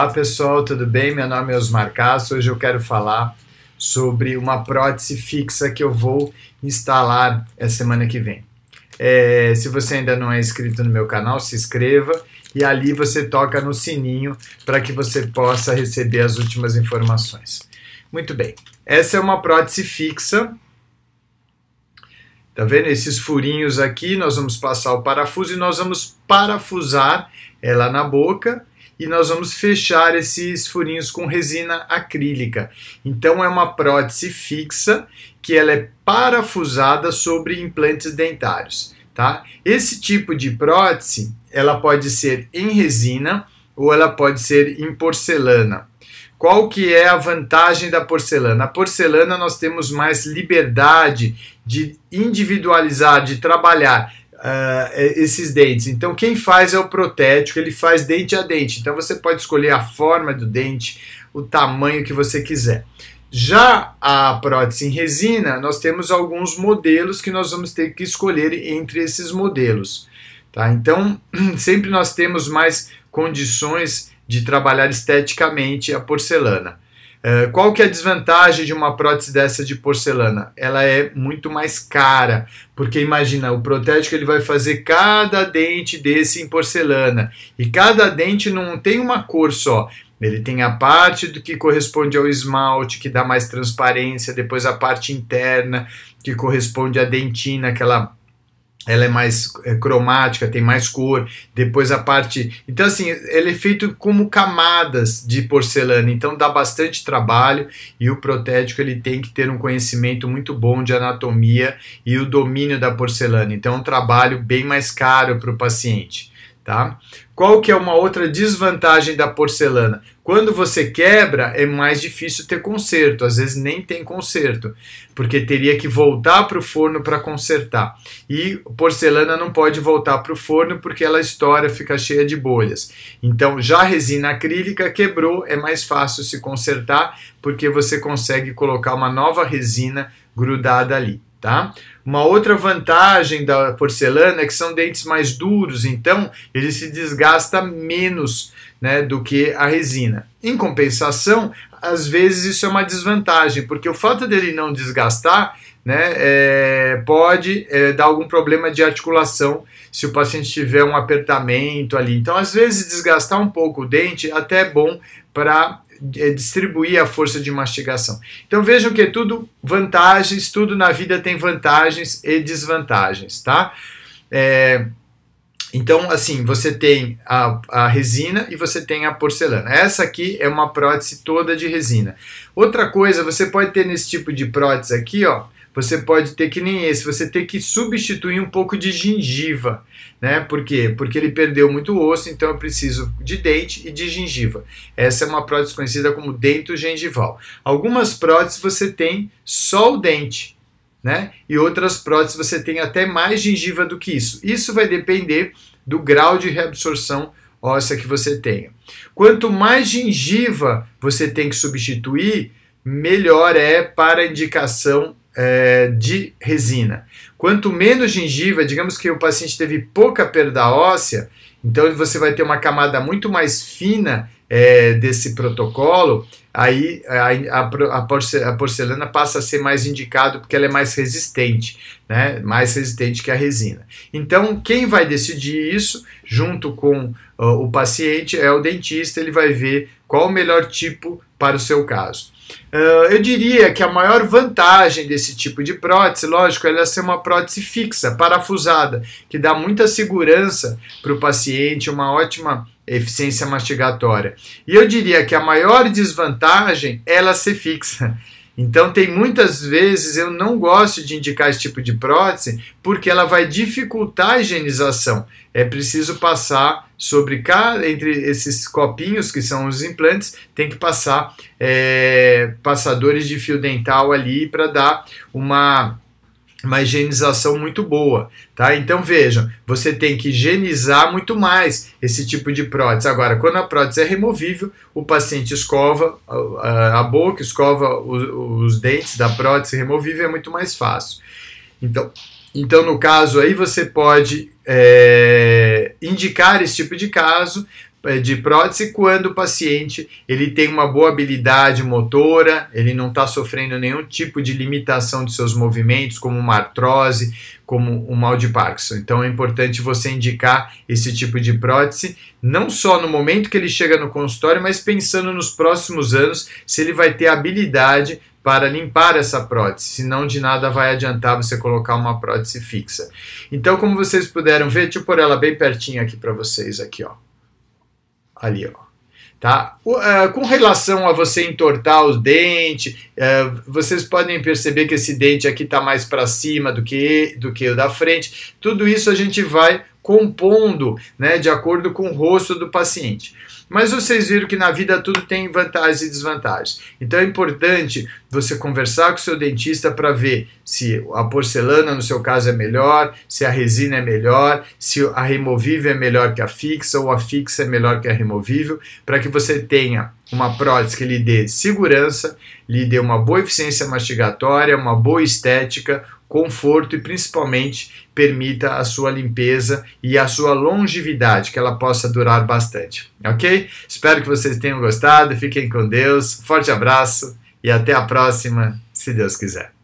Olá pessoal, tudo bem? Meu nome é Osmar Castro. Hoje eu quero falar sobre uma prótese fixa que eu vou instalar essa semana que vem. É, se você ainda não é inscrito no meu canal, se inscreva e ali você toca no sininho para que você possa receber as últimas informações. Muito bem, essa é uma prótese fixa. Tá vendo esses furinhos aqui? Nós vamos passar o parafuso e nós vamos parafusar ela na boca e nós vamos fechar esses furinhos com resina acrílica. Então é uma prótese fixa que ela é parafusada sobre implantes dentários, tá? Esse tipo de prótese, ela pode ser em resina ou ela pode ser em porcelana. Qual que é a vantagem da porcelana? A porcelana nós temos mais liberdade de individualizar, de trabalhar uh, esses dentes. Então, quem faz é o protético, ele faz dente a dente. Então, você pode escolher a forma do dente, o tamanho que você quiser. Já a prótese em resina, nós temos alguns modelos que nós vamos ter que escolher entre esses modelos. Tá? Então, sempre nós temos mais condições de trabalhar esteticamente a porcelana. É, qual que é a desvantagem de uma prótese dessa de porcelana? Ela é muito mais cara, porque imagina, o protético ele vai fazer cada dente desse em porcelana, e cada dente não tem uma cor só, ele tem a parte do que corresponde ao esmalte, que dá mais transparência, depois a parte interna, que corresponde à dentina, aquela ela é mais é, cromática, tem mais cor, depois a parte. Então, assim, ele é feito como camadas de porcelana, então dá bastante trabalho e o protético ele tem que ter um conhecimento muito bom de anatomia e o domínio da porcelana. Então, é um trabalho bem mais caro para o paciente. Tá? Qual que é uma outra desvantagem da porcelana? Quando você quebra, é mais difícil ter conserto, às vezes nem tem conserto, porque teria que voltar para o forno para consertar. E porcelana não pode voltar para o forno porque ela estoura, fica cheia de bolhas. Então, já resina acrílica quebrou, é mais fácil se consertar, porque você consegue colocar uma nova resina grudada ali tá? Uma outra vantagem da porcelana é que são dentes mais duros, então ele se desgasta menos né, do que a resina. Em compensação, às vezes isso é uma desvantagem, porque o fato dele não desgastar né, é, pode é, dar algum problema de articulação se o paciente tiver um apertamento ali. Então, às vezes, desgastar um pouco o dente até é bom para é, distribuir a força de mastigação. Então vejam que é tudo vantagens, tudo na vida tem vantagens e desvantagens, tá? É, então, assim, você tem a, a, resina e você tem a porcelana. Essa aqui é uma prótese toda de resina. Outra coisa, você pode ter nesse tipo de prótese aqui, ó, você pode ter que nem esse, você ter que substituir um pouco de gengiva, né? Por quê? Porque ele perdeu muito osso, então eu preciso de dente e de gengiva. Essa é uma prótese conhecida como dento gengival. Algumas próteses você tem só o dente, né? E outras próteses você tem até mais gengiva do que isso. Isso vai depender do grau de reabsorção óssea que você tenha. Quanto mais gengiva você tem que substituir, melhor é para indicação é, de resina. Quanto menos gengiva, digamos que o paciente teve pouca perda óssea, então você vai ter uma camada muito mais fina é, desse protocolo, aí a, a, a, porcelana passa a ser mais indicado porque ela é mais resistente, né? mais resistente que a resina. Então, quem vai decidir isso, junto com uh, o paciente, é o dentista, ele vai ver qual o melhor tipo para o seu caso. Eh, eu diria que a maior vantagem desse tipo de prótese, lógico, é ela ser uma prótese fixa, parafusada, que dá muita segurança para o paciente, uma ótima eficiência mastigatória. E eu diria que a maior desvantagem é ela ser fixa. Então, tem muitas vezes eu não gosto de indicar esse tipo de prótese porque ela vai dificultar a higienização. É preciso passar sobre cada entre esses copinhos que são os implantes, tem que passar é, passadores de fio dental ali para dar uma uma higienização muito boa, tá? Então vejam, você tem que higienizar muito mais esse tipo de prótese. Agora, quando a prótese é removível, o paciente escova a, boca, escova os, os dentes da prótese removível, é muito mais fácil. Então, então no caso aí você pode é, indicar esse tipo de caso, é, de prótese quando o paciente ele tem uma boa habilidade motora, ele não está sofrendo nenhum tipo de limitação de seus movimentos, como uma artrose, como um mal de Parkinson. Então é importante você indicar esse tipo de prótese, não só no momento que ele chega no consultório, mas pensando nos próximos anos se ele vai ter habilidade para limpar essa prótese, senão de nada vai adiantar você colocar uma prótese fixa. Então, como vocês puderam ver, deixa eu pôr ela bem pertinho aqui para vocês aqui, ó ali, ó. Tá? Uh, com relação a você entortar os dentes, uh, vocês podem perceber que esse dente aqui está mais para cima do que, do que o da frente. Tudo isso a gente vai compondo né, de acordo com o rosto do paciente. Mas vocês viram que na vida tudo tem vantagens e desvantagens. Então é importante você conversar com o seu dentista para ver se a porcelana, no seu caso, é melhor, se a resina é melhor, se a removível é melhor que a fixa ou a fixa é melhor que a removível, para que você tenha uma prótese que lhe dê segurança, lhe dê uma boa eficiência mastigatória, uma boa estética, conforto e principalmente permita a sua limpeza e a sua longevidade, que ela possa durar bastante, ok? Espero que vocês tenham gostado, fiquem com Deus, forte abraço e até a próxima, se Deus quiser.